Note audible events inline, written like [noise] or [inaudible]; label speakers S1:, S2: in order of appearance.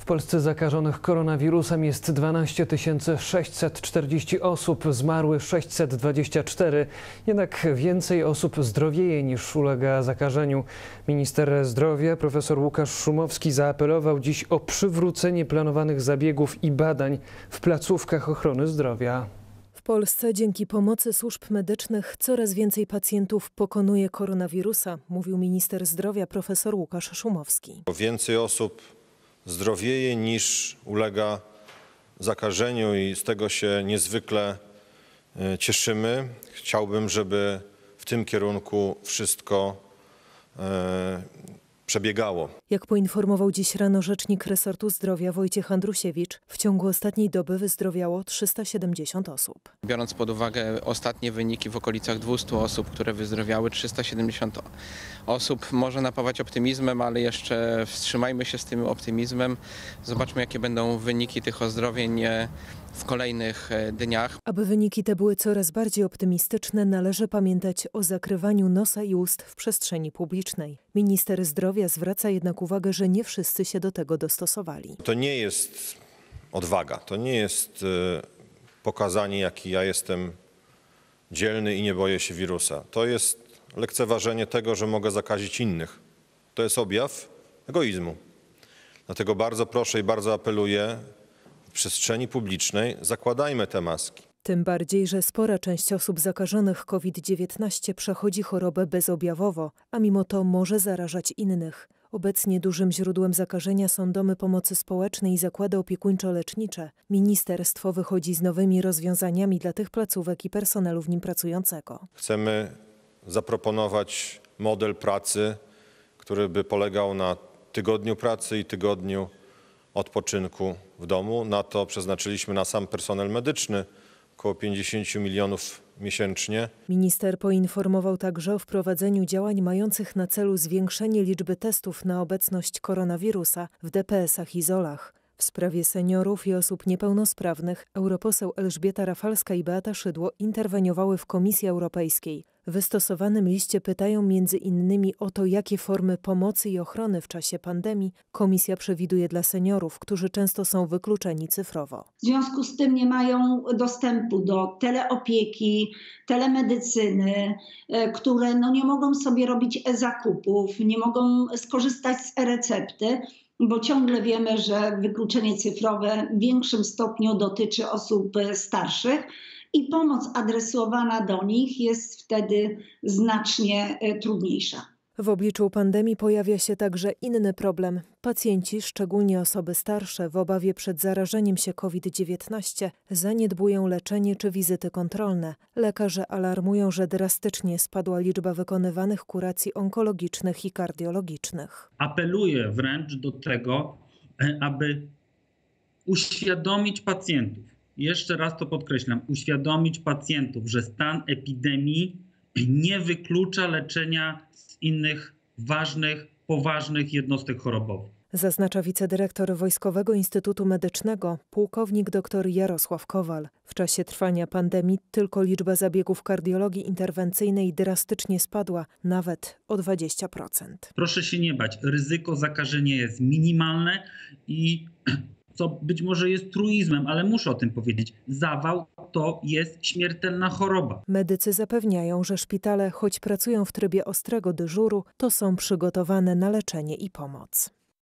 S1: W Polsce zakażonych koronawirusem jest 12 640 osób, zmarły 624. Jednak więcej osób zdrowieje niż ulega zakażeniu. Minister zdrowia profesor Łukasz Szumowski zaapelował dziś o przywrócenie planowanych zabiegów i badań w placówkach ochrony zdrowia.
S2: W Polsce dzięki pomocy służb medycznych coraz więcej pacjentów pokonuje koronawirusa, mówił minister zdrowia profesor Łukasz Szumowski.
S3: Więcej osób zdrowieje niż ulega zakażeniu i z tego się niezwykle e, cieszymy. Chciałbym, żeby w tym kierunku wszystko e, przebiegało.
S2: Jak poinformował dziś rano rzecznik resortu zdrowia Wojciech Andrusiewicz, w ciągu ostatniej doby wyzdrowiało 370 osób.
S1: Biorąc pod uwagę ostatnie wyniki w okolicach 200 osób, które wyzdrowiały, 370 osób może napawać optymizmem, ale jeszcze wstrzymajmy się z tym optymizmem. Zobaczmy, jakie będą wyniki tych ozdrowień w kolejnych e, dniach.
S2: Aby wyniki te były coraz bardziej optymistyczne, należy pamiętać o zakrywaniu nosa i ust w przestrzeni publicznej. Minister zdrowia zwraca jednak uwagę, że nie wszyscy się do tego dostosowali.
S3: To nie jest odwaga, to nie jest e, pokazanie, jaki ja jestem dzielny i nie boję się wirusa. To jest lekceważenie tego, że mogę zakazić innych. To jest objaw egoizmu. Dlatego bardzo proszę i bardzo apeluję w przestrzeni publicznej zakładajmy te maski.
S2: Tym bardziej, że spora część osób zakażonych COVID-19 przechodzi chorobę bezobjawowo, a mimo to może zarażać innych. Obecnie dużym źródłem zakażenia są domy pomocy społecznej i zakłady opiekuńczo-lecznicze. Ministerstwo wychodzi z nowymi rozwiązaniami dla tych placówek i personelu w nim pracującego.
S3: Chcemy zaproponować model pracy, który by polegał na tygodniu pracy i tygodniu odpoczynku w domu. Na to przeznaczyliśmy na sam personel medyczny około 50 milionów miesięcznie.
S2: Minister poinformował także o wprowadzeniu działań mających na celu zwiększenie liczby testów na obecność koronawirusa w DPS-ach i zolach. W sprawie seniorów i osób niepełnosprawnych europoseł Elżbieta Rafalska i Beata Szydło interweniowały w Komisji Europejskiej wystosowanym liście pytają między innymi o to, jakie formy pomocy i ochrony w czasie pandemii komisja przewiduje dla seniorów, którzy często są wykluczeni cyfrowo.
S1: W związku z tym nie mają dostępu do teleopieki, telemedycyny, e, które no nie mogą sobie robić e-zakupów, nie mogą skorzystać z e-recepty bo ciągle wiemy, że wykluczenie cyfrowe w większym stopniu dotyczy osób starszych i pomoc adresowana do nich jest wtedy znacznie
S2: e, trudniejsza. W obliczu pandemii pojawia się także inny problem. Pacjenci, szczególnie osoby starsze, w obawie przed zarażeniem się COVID-19, zaniedbują leczenie czy wizyty kontrolne. Lekarze alarmują, że drastycznie spadła liczba wykonywanych kuracji onkologicznych i kardiologicznych.
S1: Apeluję wręcz do tego, e, aby uświadomić pacjentów, jeszcze raz to podkreślam, uświadomić pacjentów, że stan epidemii nie wyklucza leczenia z innych ważnych, poważnych jednostek chorobowych.
S2: Zaznacza wicedyrektor Wojskowego Instytutu Medycznego pułkownik dr Jarosław Kowal. W czasie trwania pandemii tylko liczba zabiegów kardiologii interwencyjnej drastycznie spadła, nawet o 20%.
S1: Proszę się nie bać, ryzyko zakażenia jest minimalne i [clears throat] co być może jest truizmem, ale muszę o tym powiedzieć. Zawał to jest śmiertelna choroba.
S2: Medycy zapewniają, że szpitale, choć pracują w trybie ostrego dyżuru, to są przygotowane na leczenie i pomoc.